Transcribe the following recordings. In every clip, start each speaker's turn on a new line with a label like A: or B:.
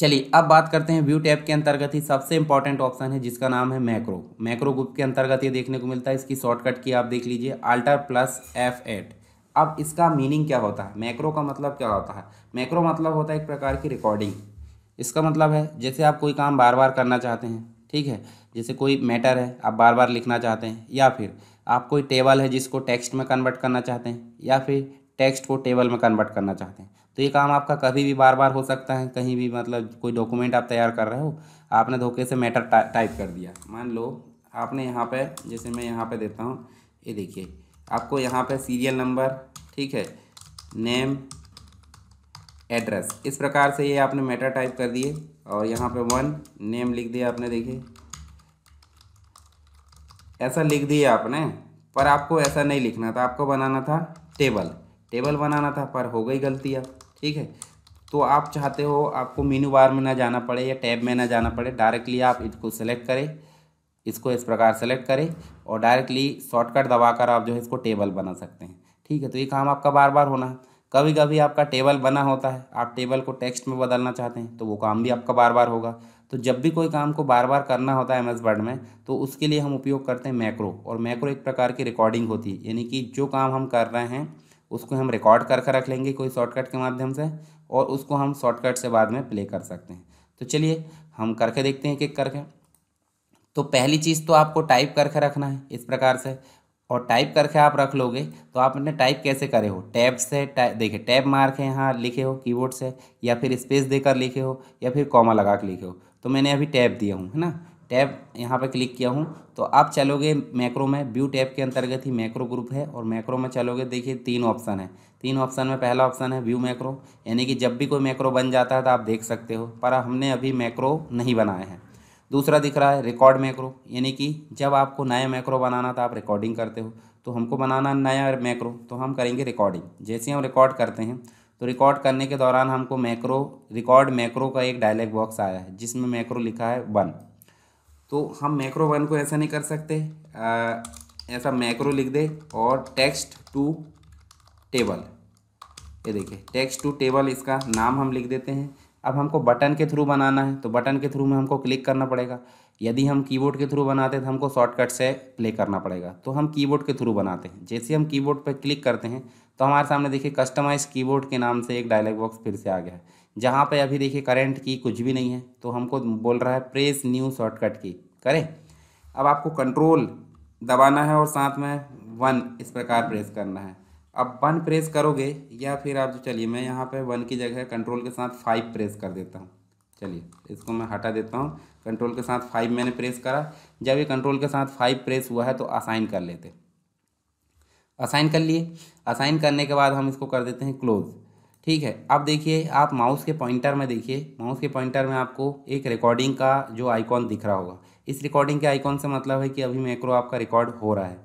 A: चलिए अब बात करते हैं व्यू टैब के अंतर्गत ही सबसे इंपॉर्टेंट ऑप्शन है जिसका नाम है मैक्रो मैक्रो ग्रुप के अंतर्गत ये देखने को मिलता है इसकी शॉर्टकट की आप देख लीजिए अल्टर प्लस एफ एट अब इसका मीनिंग क्या होता है मैक्रो का मतलब क्या होता है मैक्रो मतलब होता है एक प्रकार की रिकॉर्डिंग इसका मतलब है जैसे आप कोई काम बार बार करना चाहते हैं ठीक है जैसे कोई मैटर है आप बार बार लिखना चाहते हैं या फिर आप कोई टेबल है जिसको टेक्स्ट में कन्वर्ट करना चाहते हैं या फिर टेक्स्ट को टेबल में कन्वर्ट करना चाहते हैं तो ये काम आपका कभी भी बार बार हो सकता है कहीं भी मतलब कोई डॉक्यूमेंट आप तैयार कर रहे हो आपने धोखे से मैटर टा, टाइप कर दिया मान लो आपने यहाँ पे जैसे मैं यहाँ पे देता हूँ ये देखिए आपको यहाँ पे सीरियल नंबर ठीक है नेम एड्रेस इस प्रकार से ये आपने मैटर टाइप कर दिए और यहाँ पर वन नेम लिख दिया आपने देखिए ऐसा लिख दिया आपने पर आपको ऐसा नहीं लिखना था आपको बनाना था टेबल टेबल बनाना था पर हो गई गलती अब ठीक है तो आप चाहते हो आपको मीनू बार में ना जाना पड़े या टैब में ना जाना पड़े डायरेक्टली आप इसको सेलेक्ट करें इसको इस प्रकार सेलेक्ट करें और डायरेक्टली शॉर्टकट दबाकर आप जो है इसको टेबल बना सकते हैं ठीक है तो ये काम आपका बार बार होना कभी कभी आपका टेबल बना होता है आप टेबल को टेक्स्ट में बदलना चाहते हैं तो वो काम भी आपका बार बार होगा तो जब भी कोई काम को बार बार करना होता है एमएस वर्ड में तो उसके लिए हम उपयोग करते हैं मैक्रो और मैक्रो एक प्रकार की रिकॉर्डिंग होती है यानी कि जो काम हम कर रहे हैं उसको हम रिकॉर्ड कर कर रख लेंगे कोई शॉर्टकट के माध्यम से और उसको हम शॉर्टकट से बाद में प्ले कर सकते हैं तो चलिए हम करके देखते हैं एक एक करके तो पहली चीज़ तो आपको टाइप करके रखना है इस प्रकार से और टाइप करके आप रख लोगे तो आप अपने टाइप कैसे करे हो टैब से देखिए टैब मार के यहाँ लिखे हो कीबोर्ड से या फिर स्पेस देकर लिखे हो या फिर कॉमा लगा के लिखे हो तो मैंने अभी टैब दिया हूँ है ना टैब यहाँ पर क्लिक किया हूँ तो आप चलोगे मैक्रो में व्यू टैब के अंतर्गत ही मैक्रो ग्रुप है और मैक्रो में चलोगे देखिए तीन ऑप्शन है तीन ऑप्शन में पहला ऑप्शन है व्यू मैक्रो यानी कि जब भी कोई मैक्रो बन जाता है तो आप देख सकते हो पर हमने अभी मैक्रो नहीं बनाए हैं दूसरा दिख रहा है रिकॉर्ड मैक्रो यानी कि जब आपको नया मैक्रो बनाना था आप रिकॉर्डिंग करते हो तो हमको बनाना नया मैक्रो तो हम करेंगे रिकॉर्डिंग जैसे हम रिकॉर्ड करते हैं तो रिकॉर्ड करने के दौरान हमको मैक्रो रिकॉर्ड मैक्रो का एक डायलॉग बॉक्स आया है जिसमें मैक्रो लिखा है वन तो हम मैक्रो वन को ऐसा नहीं कर सकते आ, ऐसा मैक्रो लिख दे और टेक्स्ट टू टेबल ये देखिए टेक्स्ट टू टेबल इसका नाम हम लिख देते हैं अब हमको बटन के थ्रू बनाना है तो बटन के थ्रू में हमको क्लिक करना पड़ेगा यदि हम कीबोर्ड के थ्रू बनाते तो हमको शॉर्टकट से प्ले करना पड़ेगा तो हम कीबोर्ड के थ्रू बनाते हैं जैसे हम कीबोर्ड पर क्लिक करते हैं तो हमारे सामने देखिए कस्टमाइज कीबोर्ड के नाम से एक डायलॉग बॉक्स फिर से आ गया है जहाँ पे अभी देखिए करंट की कुछ भी नहीं है तो हमको बोल रहा है प्रेस न्यू शॉर्टकट की करें अब आपको कंट्रोल दबाना है और साथ में वन इस प्रकार प्रेस करना है अब वन प्रेस करोगे या फिर आप जो चलिए मैं यहाँ पे वन की जगह कंट्रोल के साथ फाइव प्रेस कर देता हूँ चलिए इसको मैं हटा देता हूँ कंट्रोल के साथ फाइव मैंने प्रेस करा जब ये कंट्रोल के साथ फाइव प्रेस हुआ है तो असाइन कर लेते असाइन कर लिए असाइन करने के बाद हम इसको कर देते हैं क्लोज़ ठीक है अब देखिए आप माउस के पॉइंटर में देखिए माउस के पॉइंटर में आपको एक रिकॉर्डिंग का जो आइकॉन दिख रहा होगा इस रिकॉर्डिंग के आइकॉन से मतलब है कि अभी मैक्रो आपका रिकॉर्ड हो रहा है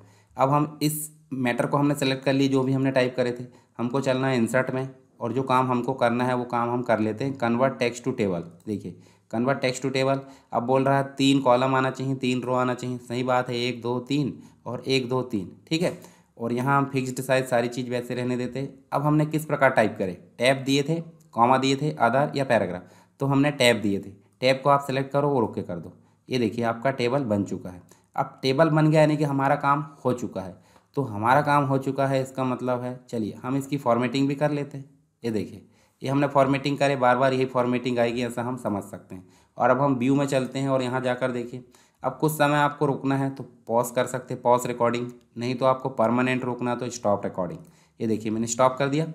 A: अब हम इस मैटर को हमने सेलेक्ट कर लिए जो भी हमने टाइप करे थे हमको चलना है इंसर्ट में और जो काम हमको करना है वो काम हम कर लेते हैं कन्वर्ट टेक्स्ट टू टेबल देखिए कन्वर्ट टेक्स्ट टू टेबल अब बोल रहा है तीन कॉलम आना चाहिए तीन रो आना चाहिए सही बात है एक दो तीन और एक दो तीन ठीक है और यहाँ हम फिक्स्ड साइज सारी चीज़ वैसे रहने देते अब हमने किस प्रकार टाइप करें टैब दिए थे कॉमा दिए थे आधार या पैराग्राफ तो हमने टैब दिए थे टैब को आप सेलेक्ट करो और ओके कर दो ये देखिए आपका टेबल बन चुका है अब टेबल बन गया यानी कि हमारा काम हो चुका है तो हमारा काम हो चुका है इसका मतलब है चलिए हम इसकी फॉर्मेटिंग भी कर लेते हैं ये देखिए ये हमने फॉर्मेटिंग करे बार बार यही फॉर्मेटिंग आएगी ऐसा हम समझ सकते हैं और अब हम व्यू में चलते हैं और यहाँ जाकर देखिए अब कुछ समय आपको रुकना है तो पॉज कर सकते पॉज रिकॉर्डिंग नहीं तो आपको परमानेंट रुकना तो स्टॉप रिकॉर्डिंग ये देखिए मैंने स्टॉप कर दिया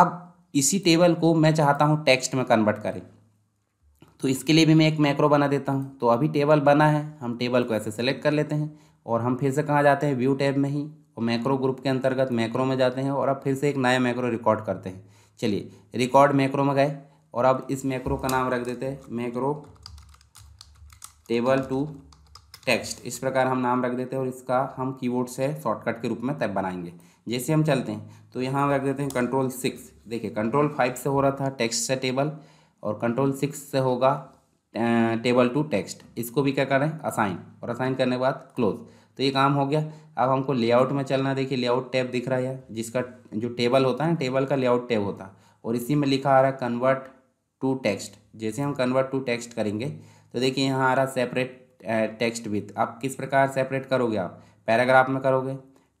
A: अब इसी टेबल को मैं चाहता हूँ टेक्स्ट में कन्वर्ट करें तो इसके लिए भी मैं एक मैक्रो बना देता हूँ तो अभी टेबल बना है हम टेबल को ऐसे सेलेक्ट कर लेते हैं और हम फिर से कहाँ जाते हैं व्यू टैब में ही और मैक्रो ग्रुप के अंतर्गत मैक्रो में जाते हैं और अब फिर से एक नया मैक्रो रिकॉर्ड करते हैं चलिए रिकॉर्ड मैक्रो में गए और अब इस मैक्रो का नाम रख देते हैं मैक्रो टेबल टू टेक्स्ट इस प्रकार हम नाम रख देते हैं और इसका हम कीबोर्ड से शॉर्टकट के रूप में तब बनाएंगे जैसे हम चलते हैं तो यहाँ रख देते हैं कंट्रोल सिक्स देखिए कंट्रोल फाइव से हो रहा था टेक्स्ट से टेबल और कंट्रोल सिक्स से होगा टेबल टू टेक्स्ट इसको भी क्या करें असाइन और असाइन करने के बाद क्लोज तो ये काम हो गया अब हमको लेआउट में चलना देखिए लेआउट टैब दिख रहा है जिसका जो टेबल होता है टेबल का लेआउट टैब होता है और इसी में लिखा आ रहा है कन्वर्ट टू टेक्स्ट जैसे हम कन्वर्ट टू टेक्स्ट करेंगे तो देखिए यहाँ आ रहा सेपरेट टेक्स्ट विथ आप किस प्रकार सेपरेट करोगे आप पैराग्राफ में करोगे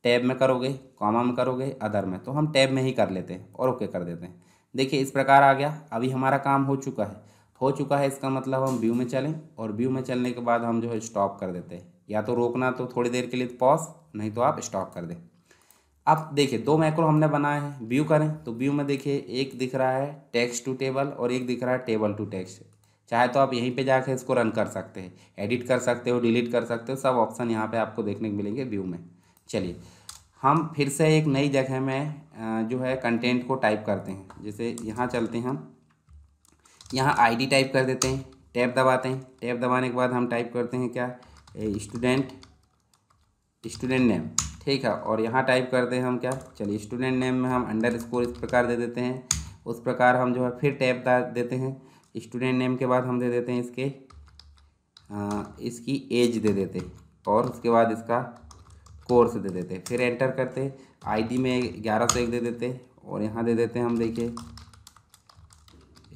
A: टैब में करोगे कॉमा में करोगे अदर में तो हम टैब में ही कर लेते हैं और ओके कर देते हैं देखिए इस प्रकार आ गया अभी हमारा काम हो चुका है हो चुका है इसका मतलब हम व्यू में चलें और व्यू में चलने के बाद हम जो है स्टॉप कर देते हैं या तो रोकना तो थोड़ी देर के लिए पॉज तो नहीं तो आप स्टॉप कर दें अब देखिए दो मैक्रो हमने बनाए हैं व्यू करें तो व्यू में देखिए एक दिख रहा है टेक्स्ट टू टेबल और एक दिख रहा है टेबल टू टेक्स्ट चाहे तो आप यहीं पे जाकर इसको रन कर सकते हैं एडिट कर सकते हो डिलीट कर सकते हो सब ऑप्शन यहाँ पे आपको देखने को मिलेंगे व्यू में चलिए हम फिर से एक नई जगह में जो है कंटेंट को टाइप करते हैं जैसे यहाँ चलते हैं हम यहाँ आईडी टाइप कर देते हैं टैप दबाते हैं टैप दबाने के बाद हम टाइप करते हैं क्या स्टूडेंट स्टूडेंट नेम ठीक है और यहाँ टाइप करते हैं हम क्या चलिए स्टूडेंट नेम में हम अंडर स्कोर इस प्रकार दे देते हैं उस प्रकार हम जो है फिर टैप देते हैं स्टूडेंट नेम के बाद हम दे देते हैं इसके आ, इसकी एज दे देते और उसके बाद इसका कोर्स दे देते फिर एंटर करते आईडी में ग्यारह सौ एक दे देते और यहाँ दे देते हैं हम देखिए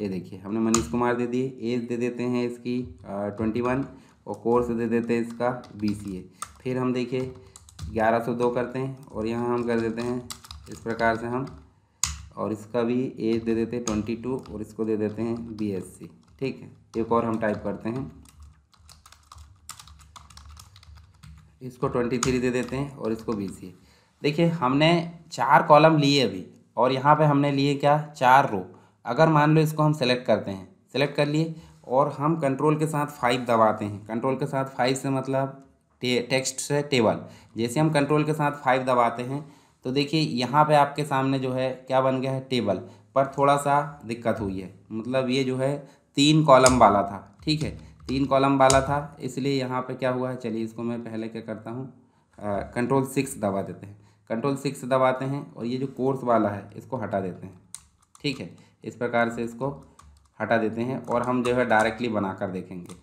A: ये देखिए हमने मनीष कुमार दे दिए एज दे देते हैं इसकी ट्वेंटी वन और कोर्स दे देते हैं इसका बी सी ए फिर हम देखिए ग्यारह सौ दो करते हैं और यहाँ हम कर देते हैं इस प्रकार से हम और इसका भी ए दे देते हैं ट्वेंटी टू और इसको दे देते हैं बी एस सी ठीक है एक और हम टाइप करते हैं इसको ट्वेंटी थ्री दे देते हैं और इसको बी सी देखिए हमने चार कॉलम लिए अभी और यहाँ पे हमने लिए क्या चार रो अगर मान लो इसको हम सेलेक्ट करते हैं सेलेक्ट कर लिए और हम कंट्रोल के साथ फाइव दबाते हैं कंट्रोल के साथ फाइव से मतलब टे, टेक्स्ट से टेबल जैसे हम कंट्रोल के साथ फाइव दबाते हैं तो देखिए यहाँ पे आपके सामने जो है क्या बन गया है टेबल पर थोड़ा सा दिक्कत हुई है मतलब ये जो है तीन कॉलम वाला था ठीक है तीन कॉलम वाला था इसलिए यहाँ पे क्या हुआ है चलिए इसको मैं पहले क्या करता हूँ कंट्रोल सिक्स दबा देते हैं कंट्रोल सिक्स दबाते हैं और ये जो कोर्स वाला है इसको हटा देते हैं ठीक है इस प्रकार से इसको हटा देते हैं और हम जो है डायरेक्टली बना कर देखेंगे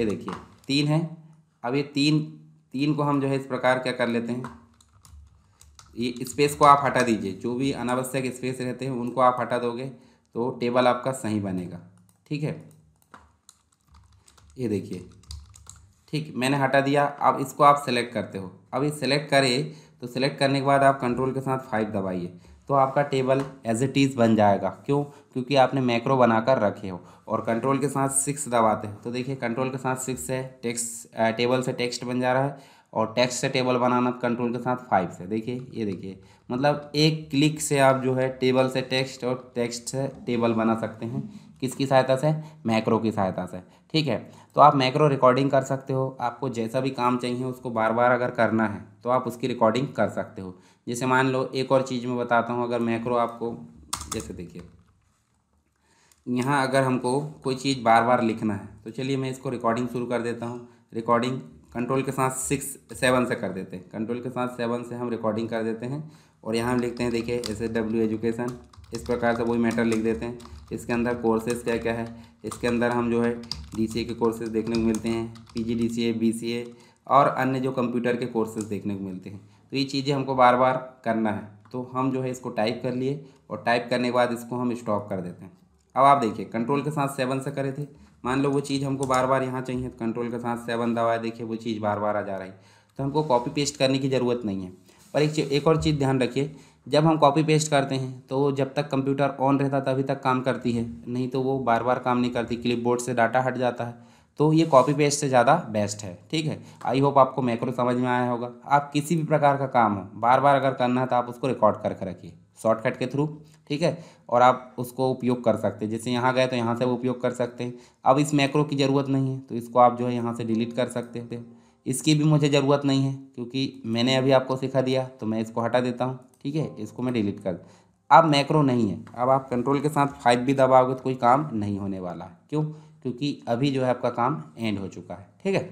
A: ये देखिए तीन है अब ये तीन तीन को हम जो है इस प्रकार क्या कर लेते हैं ये स्पेस को आप हटा दीजिए जो भी अनावश्यक स्पेस रहते हैं उनको आप हटा दोगे तो टेबल आपका सही बनेगा ठीक है ये देखिए ठीक मैंने हटा दिया अब इसको आप सेलेक्ट करते हो अब ये सेलेक्ट करें तो सेलेक्ट करने के बाद आप कंट्रोल के साथ फाइव दबाइए तो आपका टेबल एज इट इज़ बन जाएगा क्यों क्योंकि आपने मैक्रो बनाकर रखे हो और कंट्रोल के साथ सिक्स दबाते हैं तो देखिए कंट्रोल के साथ सिक्स है टेक्स्ट टेबल से टेक्स्ट बन जा रहा है और टैक्स से टेबल बनाना कंट्रोल के साथ फाइव से देखिए ये देखिए मतलब एक क्लिक से आप जो है टेबल से टेक्स्ट और टेक्स्ट से टेबल बना सकते हैं किसकी सहायता से मैक्रो की सहायता से ठीक है तो आप मैक्रो रिकॉर्डिंग कर सकते हो आपको जैसा भी काम चाहिए उसको बार बार अगर करना है तो आप उसकी रिकॉर्डिंग कर सकते हो जैसे मान लो एक और चीज़ में बताता हूँ अगर मैक्रो आपको जैसे देखिए यहाँ अगर हमको कोई चीज़ बार बार लिखना है तो चलिए मैं इसको रिकॉर्डिंग शुरू कर देता हूँ रिकॉर्डिंग कंट्रोल के साथ सिक्स सेवन से कर देते हैं कंट्रोल के साथ सेवन से हम रिकॉर्डिंग कर देते हैं और यहाँ हम लिखते हैं देखिए एस एस डब्ल्यू एजुकेशन इस प्रकार से वही मैटर लिख देते हैं इसके अंदर कोर्सेज़ क्या क्या है इसके अंदर हम जो है डी के कोर्सेज़ देखने को मिलते हैं P G D C A B C A और अन्य जो कंप्यूटर के कोर्सेज़ देखने को मिलते हैं तो ये चीज़ें हमको बार बार करना है तो हम जो है इसको टाइप कर लिए और टाइप करने के बाद इसको हम स्टॉप कर देते हैं अब आप देखिए कंट्रोल के साथ सेवन से करे थे मान लो वो चीज़ हमको बार बार यहाँ चाहिए तो कंट्रोल के साथ सेवन दवाए देखिए वो चीज़ बार बार आ जा रही तो हमको कॉपी पेस्ट करने की ज़रूरत नहीं है पर एक एक और चीज़ ध्यान रखिए जब हम कॉपी पेस्ट करते हैं तो जब तक कंप्यूटर ऑन रहता तभी तक काम करती है नहीं तो वो बार बार काम नहीं करती क्लिप से डाटा हट जाता है तो ये कॉपी पेस्ट से ज़्यादा बेस्ट है ठीक है आई होप आपको मैक्रो समझ में आया होगा आप किसी भी प्रकार का काम हो बार बार अगर करना है तो आप उसको रिकॉर्ड करके रखिए शॉर्टकट के थ्रू ठीक है और आप उसको उपयोग कर सकते हैं जैसे यहाँ गए तो यहाँ से वो उपयोग कर सकते हैं अब इस मैक्रो की ज़रूरत नहीं है तो इसको आप जो है यहाँ से डिलीट कर सकते थे इसकी भी मुझे ज़रूरत नहीं है क्योंकि मैंने अभी आपको सिखा दिया तो मैं इसको हटा देता हूँ ठीक है इसको मैं डिलीट कर अब मैक्रो नहीं है अब आप कंट्रोल के साथ फाइव भी दबाओगे तो कोई काम नहीं होने वाला क्यों क्योंकि अभी जो है आपका काम एंड हो चुका है ठीक है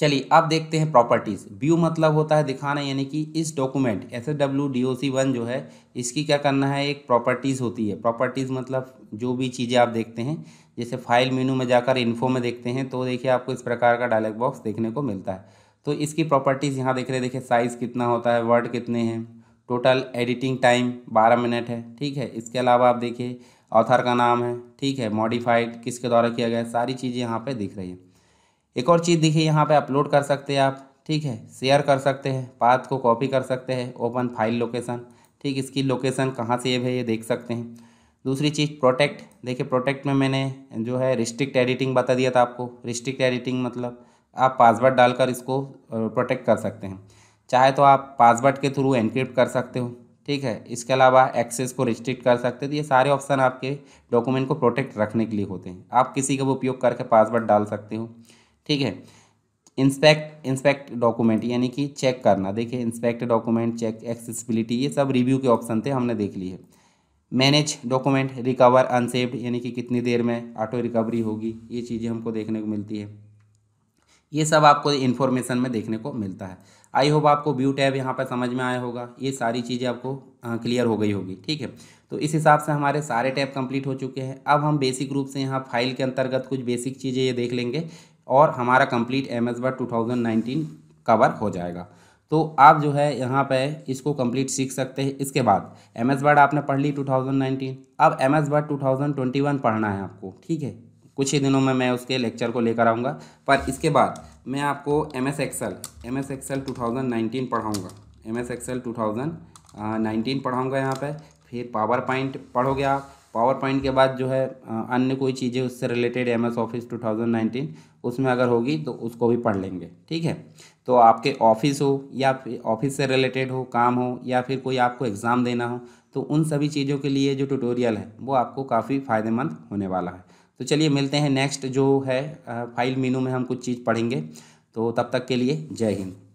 A: चलिए अब देखते हैं प्रॉपर्टीज़ व्यू मतलब होता है दिखाना यानी कि इस document S S W D O C one जो है इसकी क्या करना है एक प्रॉपर्टीज़ होती है प्रॉपर्टीज़ मतलब जो भी चीज़ें आप देखते हैं जैसे फाइल मेनू में जाकर इन्फो में देखते हैं तो देखिए आपको इस प्रकार का डायलॉग बॉक्स देखने को मिलता है तो इसकी प्रॉपर्टीज़ यहाँ देख रहे देखिए साइज़ कितना होता है वर्ड कितने हैं टोटल एडिटिंग टाइम बारह मिनट है ठीक है इसके अलावा आप देखिए ऑथर का नाम है ठीक है मॉडिफाइड किसके द्वारा किया गया सारी चीज़ें यहाँ पर दिख रही है एक और चीज़ देखिए यहाँ पे अपलोड कर सकते हैं आप ठीक है शेयर कर सकते हैं पाथ को कॉपी कर सकते हैं ओपन फाइल लोकेशन ठीक इसकी लोकेशन कहाँ सेव है ये देख सकते हैं दूसरी चीज़ प्रोटेक्ट देखिए प्रोटेक्ट में मैंने जो है रिस्ट्रिक्ट एडिटिंग बता दिया था आपको रिस्ट्रिक्ट एडिटिंग मतलब आप पासवर्ड डालकर इसको प्रोटेक्ट कर सकते हैं चाहे तो आप पासवर्ड के थ्रू एनक्रिप्ट कर सकते हो ठीक है इसके अलावा एक्सेस को रिस्ट्रिक्ट कर सकते हो तो ये सारे ऑप्शन आपके डॉक्यूमेंट को प्रोटेक्ट रखने के लिए होते हैं आप किसी का उपयोग करके पासवर्ड डाल सकते हो ठीक है इंस्पेक्ट इंस्पेक्ट डॉक्यूमेंट यानी कि चेक करना देखिए इंस्पेक्ट डॉक्यूमेंट चेक एक्सेसिबिलिटी ये सब रिव्यू के ऑप्शन थे हमने देख लिए मैनेज डॉक्यूमेंट रिकवर अनसेव्ड यानी कि कितनी देर में ऑटो रिकवरी होगी ये चीज़ें हमको देखने को मिलती है ये सब आपको इन्फॉर्मेशन में देखने को मिलता है आई होप आपको व्यू टैब यहाँ पर समझ में आया होगा ये सारी चीज़ें आपको क्लियर हाँ, हो गई होगी ठीक है तो इस हिसाब से हमारे सारे टैब कंप्लीट हो चुके हैं अब हम बेसिक रूप से यहाँ फाइल के अंतर्गत कुछ बेसिक चीज़ें ये देख लेंगे और हमारा complete M S word two cover हो जाएगा तो आप जो है यहाँ पे इसको कंप्लीट सीख सकते हैं इसके बाद एम एस वर्ड आपने पढ़ ली 2019 अब एम एस वर्ड टू पढ़ना है आपको ठीक है कुछ ही दिनों में मैं उसके लेक्चर को लेकर आऊँगा पर इसके बाद मैं आपको M S Excel M S Excel two पढ़ाऊँगा M S Excel two thousand पढ़ाऊँगा यहाँ पर फिर पावर पॉइंट पढ़ोगे आप पावर पॉइंट के बाद जो है अन्य कोई चीज़ें उससे related M S office two thousand nineteen उसमें अगर होगी तो उसको भी पढ़ लेंगे ठीक है तो आपके ऑफिस हो या फिर ऑफिस से रिलेटेड हो काम हो या फिर कोई आपको एग्ज़ाम देना हो तो उन सभी चीज़ों के लिए जो ट्यूटोरियल है वो आपको काफ़ी फ़ायदेमंद होने वाला है तो चलिए मिलते हैं नेक्स्ट जो है फाइल मीनू में हम कुछ चीज़ पढ़ेंगे तो तब तक के लिए जय हिंद